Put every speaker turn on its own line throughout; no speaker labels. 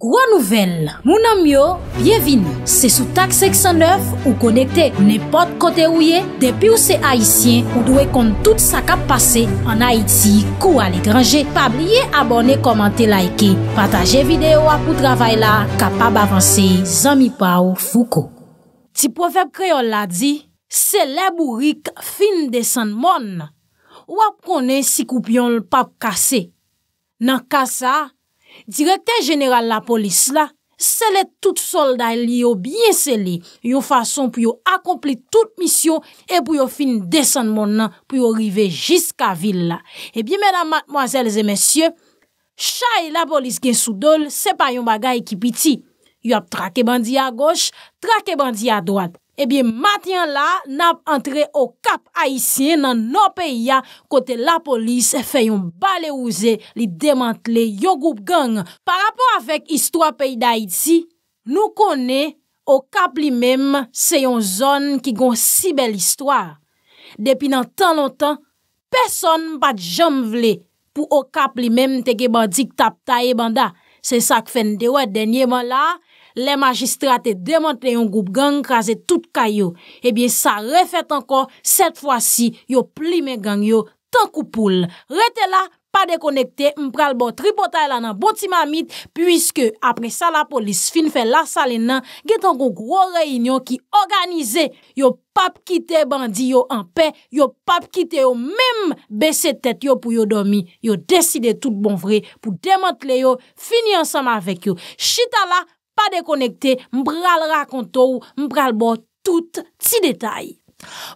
Gwa nouvel, mounan myo, byevini, se sou tak 609 ou konekte, ne pot kote ou ye, depi ou se Haitien, ou dwe kont tout sa kap pase, an Haiti, kou al ekranje, pa blye abone, komante, laike, pataje videyo ap ou travay la, kap ap avanse, zami pa ou fuko. Ti povep kreol la di, seleb ou rik fin de san mon, wap kone si koupyon l pap kase, nan kasa, Direkte jeneral la polis la, se le tout solday li yo bien se li, yo fason pou yo akompli tout misyon e pou yo fin desen moun nan pou yo rive jiska vil la. E bi menan matmoazelze mensyo, chay la polis gen sou dol, se pa yon bagay ki piti, yo ap trake bandi a goch, trake bandi a doat. Ebyen eh matyan la, nap entre okap Haitien nan nou peyi ya kote la polis e feyon bale ouze li demantle yo goup gang. Par rapport avek istwa peyi da Haiti, nou kone okap li mem seyon zon ki goun si bel istwa. Depi nan tan lontan, peson bat jom vle pou okap li mem te ge bandik tap ta e banda. Se sak fende wad denye man la. Le magistrate demonte yon group gang kaze tout kay eh yo. Ebyen sa refet ankon, set fwa si, yo plime gang yo, tankou poule. Rete bon bon la, pa dekonekte, mpral bo tripotay la nan boti ma mit, pwiske apre sa la polis finfe la salen nan, get ankon gro reynyon ki organize yo pap kite bandi yo anpe, yo pap kite yo mem beset tete yo pou yo domi, yo deside tout bon vre, pou demonte le yo, fini ansam avek yo. Chita la, pa dekonekte mbral rakonto ou mbral bo tout ti detay.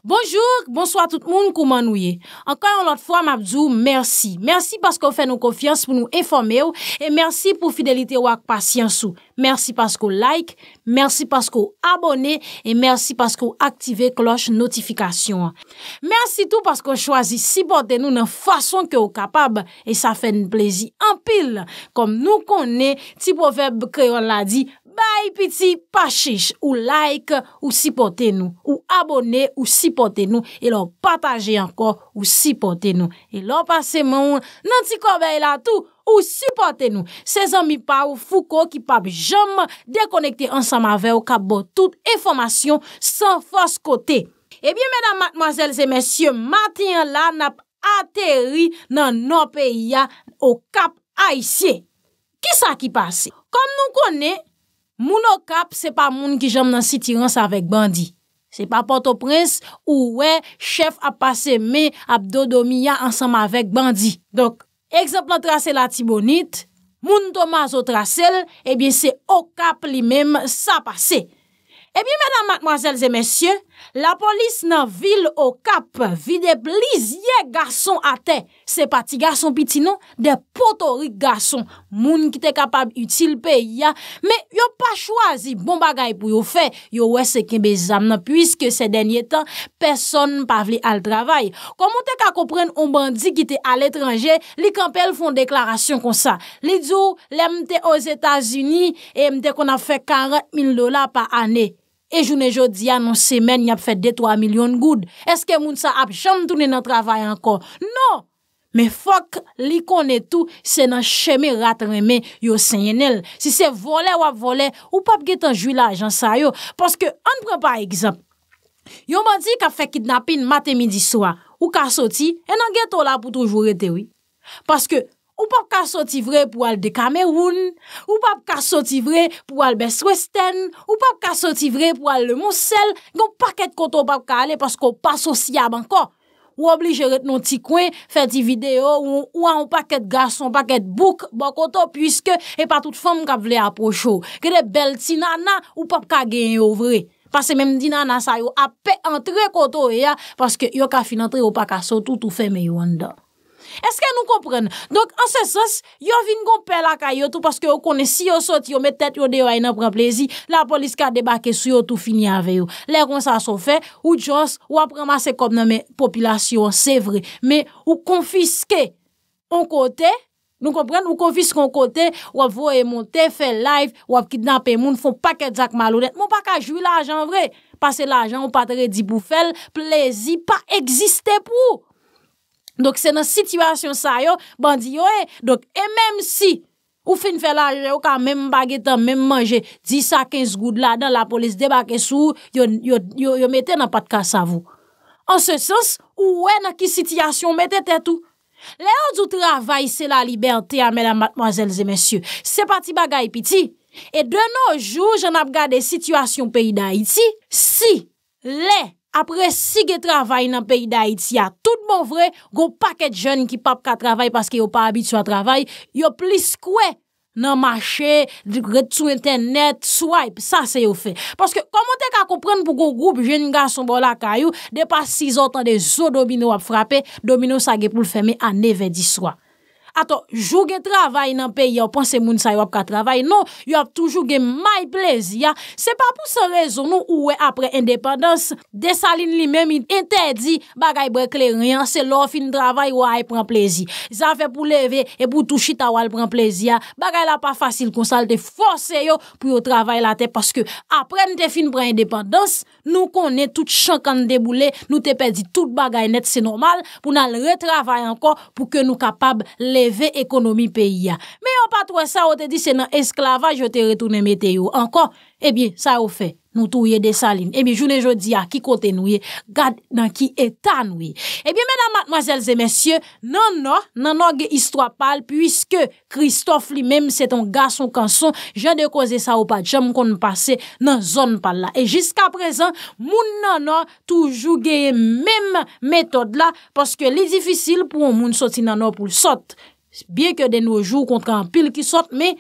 Bonjour, bonsoir tout moun kouman nouye. Ankayon lot fwa mabzou, mersi. Mersi paskou fè nou konfians pou nou informè ou e mersi pou fidelite wak pasyansou. Mersi paskou like, mersi paskou abone e mersi paskou aktive kloche notifikasyon. Mersi tou paskou chwazi sipote nou nan fason ke ou kapab e sa fè nou plezi ampil kom nou konè ti poveb kre yon la di Bayi piti pachish ou like ou sipote nou. Ou abone ou sipote nou. E lor pataje anko ou sipote nou. E lor pase moun nan ti kovey la tou ou sipote nou. Se zan mi pa ou fuko ki pa bi jom dekonekte ansan ma vey ou kap bo tout e formasyon san fos kote. E biye mèdam mwazel se mèsyon matyen la nap ateri nan nou peyi ya ou kap a isye. Ki sa ki pase? Kom nou kone... Moun okap se pa moun ki jam nan sitirans avèk bandi. Se pa Port-au-Prince ou wè chef apase me Abdo Domiya ansam avèk bandi. Dok, eksemple trase la tibonit, moun tomaz o trase, ebyen se okap li mèm sa apase. Ebyen mèdam matmoazèl zè mèsyè, La polis nan vil o kap vide blizye garson a te. Se pati garson pitinon, de potori garson. Moun ki te kapab util pe ya. Me yo pa chwazi bon bagay pou yo fe. Yo wese kembe zam nan, pwiske se denye tan, peson pa vli al travay. Komon te ka kompren ombandi ki te al etranje, li kampel fon deklarasyon kon sa. Li dzo, le mte o Zetasuni, e mte kon a fe 40 mil dola pa ane. e joun e joudi anon semen nyap fet 2-3 milyon goud. Eske moun sa ap chanm toune nan travay ankon? Non! Me fok, likon etou, se nan cheme rat reme yo senyenel. Si se vole wap vole, ou pap get anjou la, jan sa yo. Paske, an pre pa ekzamp, yon man di ka fe kidnapin maten midi swa, ou ka soti, enan get o la pou toujou retewi. Paske, Ou pa pa ka soti vre pou al de Kameroun, ou pa pa ka soti vre pou al Beswesten, ou pa pa ka soti vre pou al Le Monselle, yon pa ket koto pa pa ka ale pasko pa sosiyab anko. Ou oblije ret nou ti kwen, fe di video, ou an ou pa ket gason, ou pa ket bouk, ba koto pwiske e pa tout fom kap vle aposho. Kede bel ti nanan, ou pa pa ka gen yon vre. Pase menm di nanan sa yo ap pe antre koto e ya, paske yo ka finantre ou pa ka soti tout ou fe me yon da. Eske nou kompren? Donk, anse sos, yo vin gom pel akay yo tout paske yo konen si yo soti, yo met tet yo deyo ay nan pren plezi, la polis ka debake sou yo tout fini aveyo. Le ron sa son fe, oudjons, wap remase kom nan me popilasyon, se vre. Me, ou konfiske an kote, nou kompren? Ou konfiske an kote, wap vo e monte, fe live, wap kit nan pe moun, fon paket zak malounet. Moun pak a jwi la ajan vre, pase la ajan, ou patre di pou fel, plezi pa egziste pou ou. Dok se nan sityasyon sa yo, bandi yo e. Eh. Dok e menm si, ou fin fe la, yo ka menm bagetan, menm manje, 10 a 15 goud la, dan la polis debake sou, yo mette nan patkas avou. An se sens, ou we nan ki sityasyon mette tetou. Le anjou travay se la liberte ame la matmazelze mensyou. Se pati bagay piti. E de nou jou, jan ap gade sityasyon peyi da iti, si, le. apre si ge travay nan peyi da iti ya, tout bon vre, go paket jen ki pap ka travay paske yo pa abit sou a travay, yo plis kwe nan mache, retou internet, swipe, sa se yo fe. Paske komon te ka kompren pou go group jen nga son bol la kayou, de pa 6 otan de zo domino ap frape, domino sa ge pou l feme aneve di swa. ato, jougen travay nan peyi, yo panse moun sa yo ap ka travay, nou, yo ap tou jougen may plezi, ya, se pa pou se rezon nou ou we apre independans, de sa lin li mem interdi, bagay brek le riyan, se lo fin travay, yo ay pren plezi zan fe pou leve, e pou tou chi ta wal pren plezi, ya, bagay la pa fasil konsal te fose yo pou yo travay la te, paske apren te fin pren independans, nou konen tout chan kan deboule, nou te pedi tout bagay net, se normal, pou nan retravay anko, pou ke nou kapab le Ve ekonomi peyi ya Me yo patwa sa ou te di se nan esklavaj Yo te retounen mete yo Enkon, ebi, sa ou fe, nou touye de sa lin Ebi, joun e jodi ya, ki kote nouye Gad nan ki etanouye Ebi, mena matmazelze, mensyen Nan nan, nan nan ge istwa pal Puiske Kristof li menm Se ton gason kanson Je de koze sa ou patjam kon pase Nan zon pal la E jiska prezen, moun nan nan Toujou geye menm metod la Paske li difisil pou moun soti nan nan pou sot Biye ke den nou jou kontra an pil ki sot, me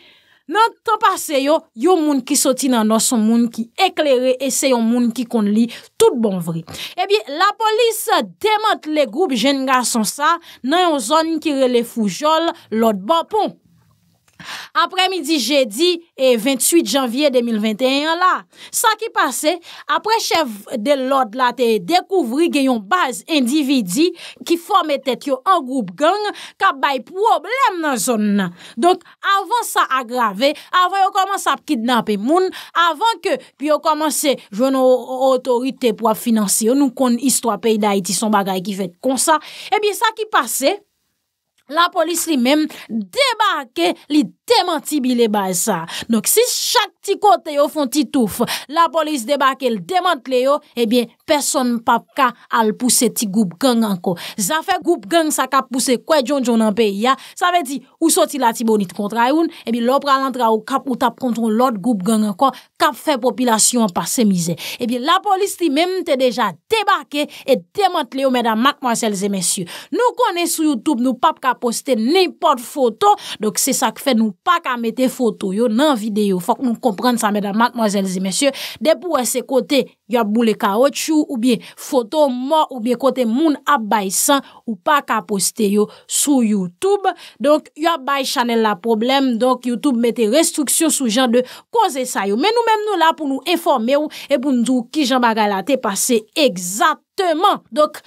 nan tapase yo, yo moun ki soti nan doson moun ki eklere e se yon moun ki kon li tout bon vri. E eh biye, la polis demote le groub jen ngan son sa nan yon zon ki rele fujol, lot bon poum. Apre midi je di, e 28 janvye 2021 la, sa ki pase, apre chev de lode la te dekouvri gen yon baz individi ki fome tet yo an groub gen, ka bay problem nan zon nan. Donk, avan sa agrave, avan yo koman sa pkidnape moun, avan ke pi yo komanse jouno otorite pou a finanse yo nou kon istwa pey da iti son bagay ki fet kon sa, e eh bi sa ki pase... la polis li mem debake li demantibi li bay sa. Nok si chak ti kote yo fon ti touf. La polis debake, l demant le yo, ebyen person pap ka al puse ti goup gang anko. Zafè goup gang sa kap puse kwe djonjoun anpe ya, sa ve di, ou soti la ti bonit kontra yon, ebyen lop ralantra ou kap ou tap kontron lot goup gang anko, kap fe popilasyon pa se mize. Ebyen la polis ti mem te deja debake e et demant le yo, medan, mak mansel zemesye. Nou konen sou YouTube nou pap ka poste nipot foto, dok se sa kfe nou pa ka mette foto yo nan videyo, fok nou kom Prenn sa medan matmozèlzi mèsyè, de pou wè se kote yo boule kaot chou ou biye fotou mò ou biye kote moun ap bay san ou pa ka poste yo sou YouTube. Donk yo bay chanel la problem, donk YouTube mette restriksyon sou jan de kose sa yo. Men nou menm nou la pou nou informe ou e pou nou zou ki jan bagalate pase eksatèman. Donk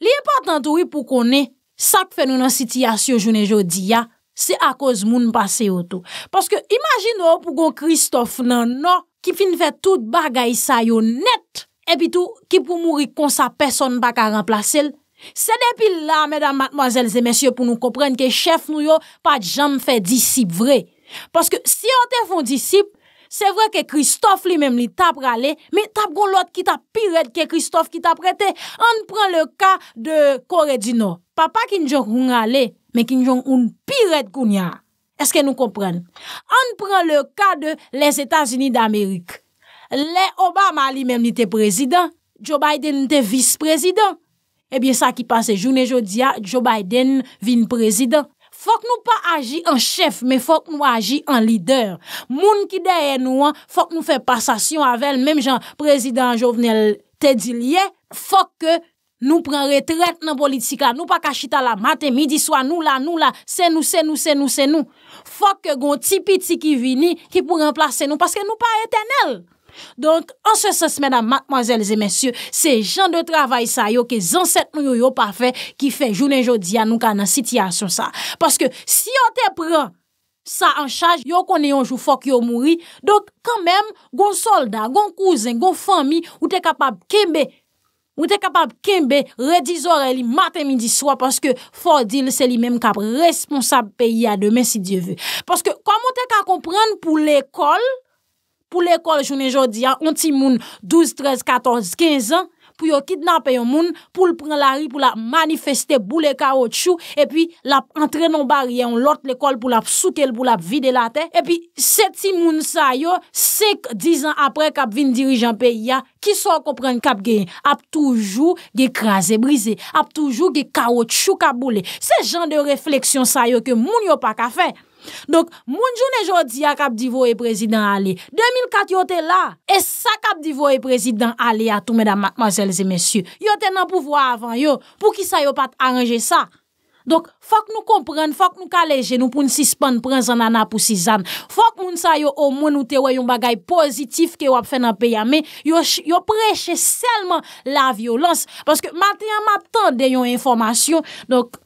li e patant ou yi pou konè sak fenoun an sitiyasyon jounen jodi ya. se a koz moun pase yo tou. Paske imajin nou pou goun Christophe nan nou, ki fin fè tout bagay sa yo net, epi tou ki pou mouri kon sa person baka remplase l. Se depi la, medan matmazèlze mesye, pou nou komprenn ke chef nou yo, pat jan fè disip vre. Paske si an te fon disip, se vre ke Christophe li menm li tap rale, mi tap goun lot ki ta piret ke Christophe ki ta prete. An pren le ka de Kore di nou. Pa pa ki njok roun rale, Mè ki njon un piret koun ya. Eske nou kompren? An pren le ka de les Etats-Unis d'Amerik. Le Obama li mèm nite prezident. Joe Biden nite vis prezident. Ebyen eh sa ki pase joun e jodia, Joe Biden vin prezident. Fok nou pa aji an chef, mè fok nou aji an lider. Moun ki deye nou an, fok nou fe passasyon avèl mèm jan prezident jovenel Tedilie. Fok ke... Nou pren retret nan politik la, nou pa kachita la, maten midi swa, nou la, nou la, se nou, se nou, se nou, se nou. Fok yo gon tipi ti ki vini ki pou remplase nou, paske nou pa etenel. Donk, anse se semedan, mademoiselles et messieurs, se jen de travay sa yo ke zanset nou yo yo pa fe, ki fe jounen jodi ya nou ka nan sityasyon sa. Paske si yo te pren sa an chaj, yo konen yo jou fok yo mouri, donk, kanmen, gon solda, gon kouzen, gon fami, ou te kapab keme... Ou te kapab kenbe redizore li maten midi swa paske for dil se li menm kap responsab peyi a demen si dievè. Paske komon te kan kompren pou l'ekol, pou l'ekol jounen jodi an, onti moun 12, 13, 14, 15 an, pou yo kidnap e yon moun pou l pren la ri pou la manifeste boule kao tchou, e pi la entrenon bari e yon lot l ekol pou la psoukel pou la vide la te. E pi seti moun sa yo, sek dizan apre kap vin dirijan pe ya, ki so akopren kap gen, ap toujou ge kras e brise, ap toujou ge kao tchou ka boule. Se jan de refleksyon sa yo ke moun yo pa ka fe. Donk moun joun e jodi a kap divo e prezidant ale 2004 yo te la E sa kap divo e prezidant ale a toumeda maseleze mesye Yo te nan pouvo avan yo Pou ki sa yo pat aranje sa Donk fok nou kompren fok nou kaleje nou poun sispan pren zanana pou sizan Fok moun sa yo o moun ou te woy yon bagay pozitif ke wap fè nan peyame Yo preche selman la violans Paske maten yon maten de yon informasyon Donk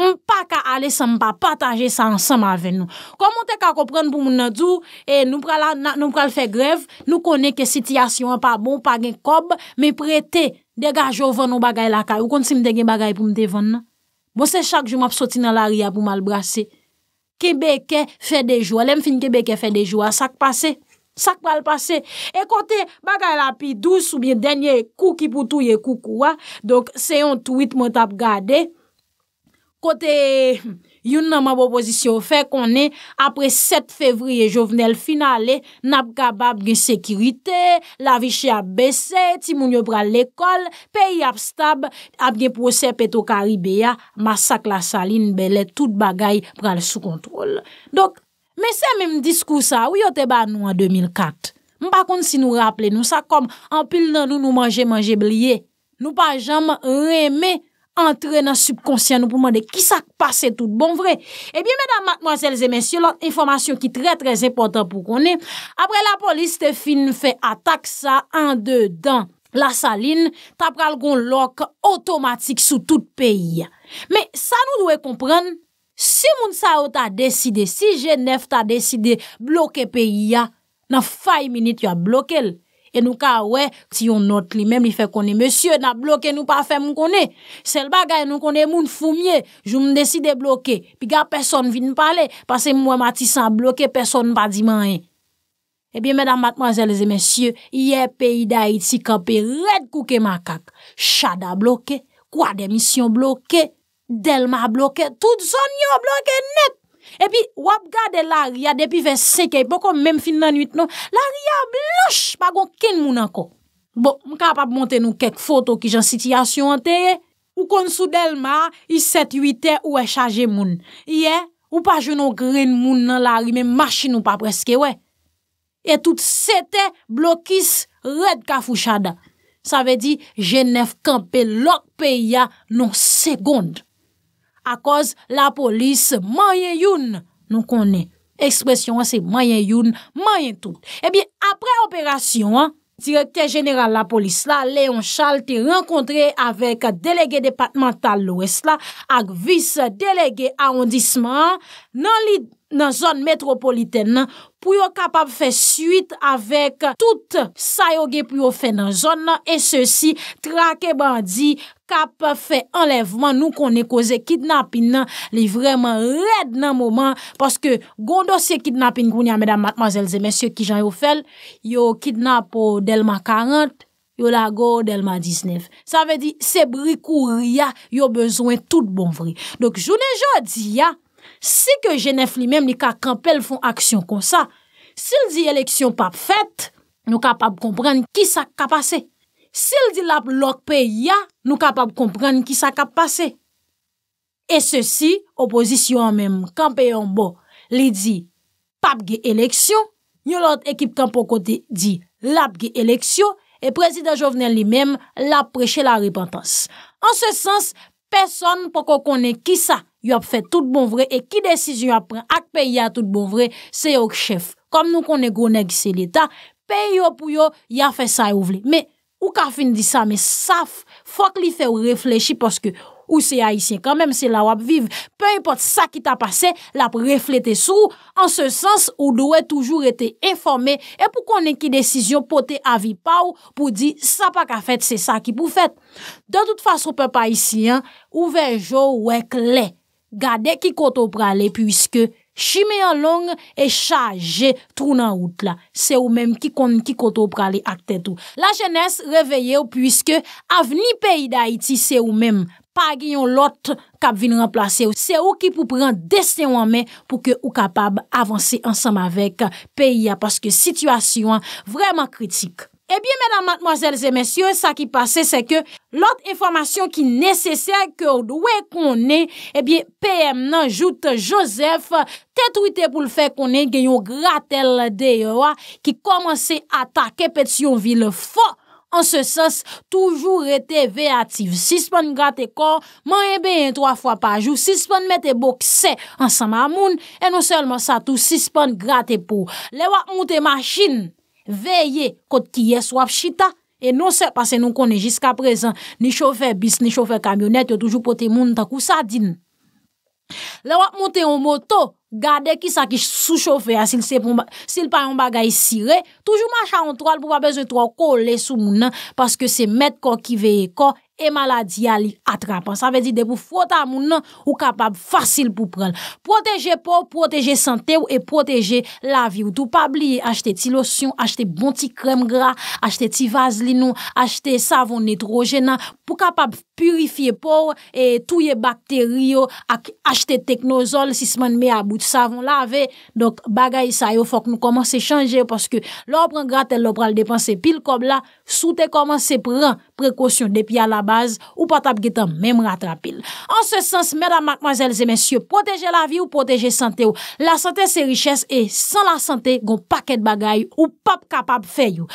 M pa ka ale se m pa pataje se ansam ave nou. Komon te ka kopren pou moun nadou, e nou pral fe grev, nou kone ke sityasyon pa bon, pa gen kob, me prete, dega jo ven ou bagay la ka, ou kont si m te gen bagay pou m te ven nan. Bo se chak jom ap soti nan la ria pou mal brase. Kebeke fe dejwa, lem fin kebeke fe dejwa, sak pase, sak mal pase. E kote bagay la pi 12, soubyen denye kou ki pou touye kou kouwa, se yon tweet m tap gade, Kote yon nan ma bo pozisyon fe konen, apre 7 fevriye jovenel finalen, nap gaba ap gen sekirite, la vichye ap bese, ti moun yo pral l'ekol, peyi ap stab, ap gen posey peto Karibia, masak la salin, belet, tout bagay pral sou kontrol. Dok, me se menm diskousa, ou yo te ba nou an 2004? M pa kont si nou rapple nou sa kom, an pil nan nou nou manje manje blye, nou pa jam reme, Entren nan subkonsyen nou pou mwende ki sa pase tout bon vre Ebyen eh medan matmwazelze mensyon, lot informasyon ki tre tre zepotan pou konen Apre la polis te fin fè atak sa an de dan la salin Ta pral goun lok otomatik sou tout peyi Me sa nou dwe kompren, si moun sa ou ta deside, si jenef ta deside bloke peyi Nan fay minute yo a bloke l E nou ka, wè, ti yon not li mèm li fè konè. Mèsyè, nan bloke nou pa fè moun konè. Sel bagay, nou konè moun foumye. Jou moun deside bloke. Pi ga, person vin pa le. Pase mwen mati san bloke, person pa di man en. E eh pi, mèdam batman zèl zè, mèsyè, ye peyi da iti kape red kouke makak. Chada bloke, kwa demisyon bloke, delman bloke, tout zon yo bloke net. Epi wap gade lari ya depi ve seke, pou kon menm fin nan nwit nou, lari ya bloch pa gon ken moun anko. Bon, m ka ap ap monte nou kek foto ki jan sitiyasyon ante ye, ou kon sou del ma, i 7-8e ou e chaje moun. Ye, ou pa jenon gren moun nan lari, men machin nou pa preske we. E tout 7e blokis red ka fouchada. Sa ve di jenef kanpe lok pe ya non segond. A koz la polis mayen youn nou konen. Ekspresyon an se mayen youn, mayen tout. Ebyen apre operasyon, direkte general la polis la, Leon Charles te renkontre avèk delege departemental l'OES la ak vis delege arrondisman nan li... nan zon metropoliten nan, pou yo kapap fe suite avek tout sa yo ge pou yo fe nan zon nan, e se si, trake bandi, kap fe enlevman, nou kon e koze kidnapin nan, li vreman red nan moman, paske gondosye kidnapin goun ya, medan matmazelze, mesye ki jan yo fel, yo kidnap delman 40, yo la go delman 19. Sa ve di, se bri kou ria, yo bezwen tout bon vri. Dok jounen jodi ya, Si ke jenèf li mèm li ka kampel fon aksyon kon sa, sil di eleksyon pap fèt, nou kapap komprenn ki sa kap pase. Sil di lap lòk pe ya, nou kapap komprenn ki sa kap pase. E se si, opozisyon mèm kampel yon bo, li di pap ge eleksyon, nyon lòt ekip kampon kote di lap ge eleksyon, e prezident jovnen li mèm la preche la repotans. An se sens, peson pou konen ki sa yop fe tout bon vre e ki desisyon yop pren ak pe yon tout bon vre, se yon chef. Kom nou konen gounen ki se l'Etat, pe yon pou yon, yon fe sa yon vle. Me, ou ka fin di sa, me saf, fok li fe ou reflechi poske Ou se ayisyen kanmèm se la wap viv. Pe y pote sa ki ta pase, la pou reflete sou. An se sens, ou do e toujou ete informe. E pou konen ki desisyon pote avi pa ou pou di sa pa ka fet, se sa ki pou fet. De tout fasyon, pe pa yisyen, ouvejou wek le. Gade ki koto prale, pwiske chimè an long e chaje trounan out la. Se ou mèm ki konen ki koto prale akte tou. La jenès reveye ou pwiske avni peyi da iti se ou mèm. pa genyon lot kap vin remplase ou se ou ki pou pran deste wame pou ke ou kapab avanse ansam avek peyi a paske situasyon vreman kritik. Ebyen eh menan matmozèl zemensyon sa ki pase se ke lot informasyon ki nesesè kè ou dwe konen ebyen eh PM nan joute Joseph tet wite pou l fè konen genyon gratel deyo a ki komanse atake pet yon vil fò. An se sens, toujou rete ve ativ. Sispon grate kor, man eh e be yon 3 fwa pa jou. Sispon mete bokse ansan ma moun. E non selman sa tou, sispon grate pou. Le wak moute masjin, veye kot ki ye swap chita. E non selman se nou konen jiska prezen. Ni chofer bis, ni chofer kamyonet, yo toujou pote moun takou sa din. Le wap monte yon moto, gade ki sa ki sou choufe ya, sil se pou mba, sil pa yon bagay sire, toujou mba chan yon tral pou mba bez yon tral kole sou mounan, paske se met kon ki veye kon. e maladya li atrapan. Sa ve di de pou fota moun nan, ou kapab fasil pou prel. Proteje pou, proteje sante ou, e proteje lavi ou tou pabli. Achete ti losyon, achete bon ti krem gra, achete ti vazlinou, achete savon netrojenan, pou kapab purifiye pou, e touye bakteriyo, ak achete teknozol, sisman me a bout savon lave. Donk bagay sa yo fok nou komanse chanje, paske lopran gra tel lopran depanse pil kob la, sou te komanse pre prekosyon depi alaba. Ou patap git an mem ratrapil An se sens, mèdam, makmazèl, zè mèsyou Protèje la vi ou protèje sante ou La sante se richèse e san la sante Gon pakèd bagay ou pap kapap fè you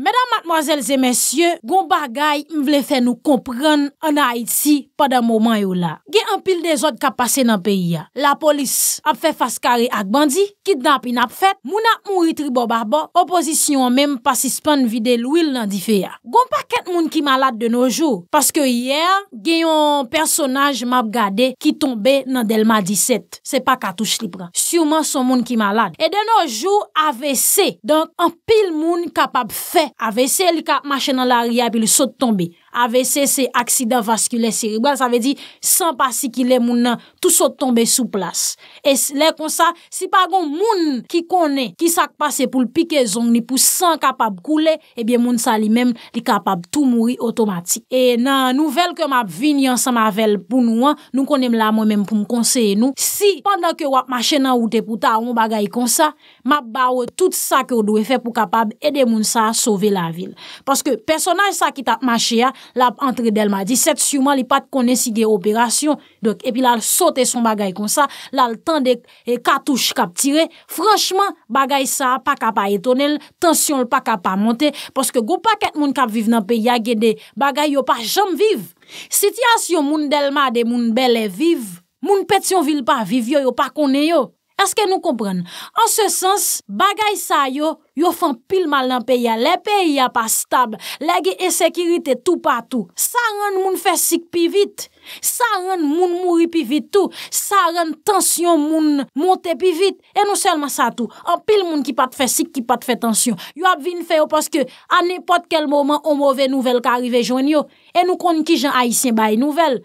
Mèdam matmoazèl zè mèsyè, goun bagay m vle fè nou komprèn an a iti pa da mouman yo la. Ge an pil de zòd ka pase nan peyi ya. La polis ap fè faskari ak bandi, kit nan pin ap fèt, moun ap mouri tribo barbo, opozisyon mèm pasispan vide l'ouil nan di fè ya. Goun pa ket moun ki malad de nou jò, paske iyer, ge yon personaj m ap gade ki tombe nan delma 17. Se pa katouj li pran. Siuman son moun ki malad. E de nou jò, avè se, dan an pil moun kap ap fè avese li ka mache nan la ri api li sot tombe. avese se aksida vaskule siribwa, sa ve di san pasi ki le moun nan tout sot tombe sou plas. E le konsa, si pagon moun ki kone, ki sak pase pou lpike zong ni pou san kapab goule, ebyen eh moun sa li men li kapab tou mouri otomatik. E nan nouvel ke map vin yon sa mavel pou nouan, nou konem la mwen men pou mkonseye nou, si pandan ke wap mache nan ou te pou ta ou mw bagay konsa, map bawe tout sa ke ou do e fe pou kapab ede moun sa a sove la vil. Paske personaj sa ki tak mache ya, La entri delma 17, siouman li pat konen si ge operasyon. Epi la saute son bagay kon sa, la tan de e, katouche kap tire. Franchman, bagay sa pa kap a etonel, tensyon li pa kap a monte. Poske go pa ket moun kap vive nan pe yage de, bagay yo pa jam vive. Sityas yo moun delma de moun bele vive, moun pet yon vil pa, vive yo yo pa konen yo. Aske nou kompren, an se sens, bagay sa yo, yo fan pil mal nan peya. Le peya pa stab, lege e sekirite tou patou. Sa ren moun fesik pi vit, sa ren moun mouri pi vit tou, sa ren tensyon moun monte pi vit. E nou selman sa tou, an pil moun ki pat fesik, ki pat fesik tensyon. Yo ap vin feyo paske an epot kel mouman o mouve nouvel ka arrive joun yo. E nou kon ki jan aisyen bay nouvel.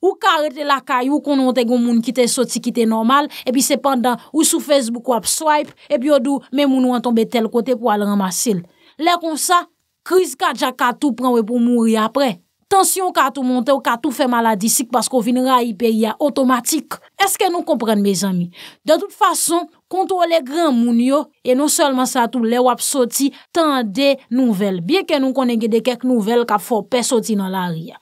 Ou ka rete lakay ou konon te goun moun ki te soti ki te normal E pi sepandan ou sou Facebook wap swipe E pi odou men moun ou an tombe tel kote pou al ramasil Le kon sa, kriz ka dja katou pranwe pou mouri apre Tansyon katou monte ou katou fe maladisik Pasko vinera IPI ya otomatik Eske nou kompren me zami De tout fason, kontou le gran moun yo E nou solman sa tou le wap soti tan de nouvel Biye ke nou konen gede kek nouvel kap fo pe soti nan la riyan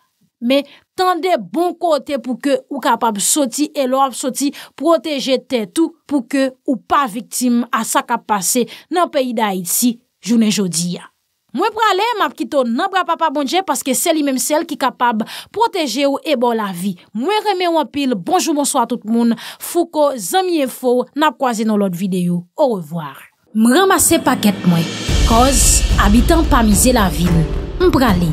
Bon Men, tan bon de bon kote pou ke ou kapab soti e lo ap soti proteje te tou pou ke ou pa viktim a sa kap pase nan peyi da iti jounen jodi ya. Mwen prale, map kito nan bra pa pa bonje paske seli menm sel ki kapab proteje ou e bon la vi. Mwen reme wapil, bonjou monswa tout moun, fou ko zan mi enfou, nap kwaze nan lot videyo. Ou revoar. Mwen ramase paket mwen, koz abitan pa mize la vil, mwen prale.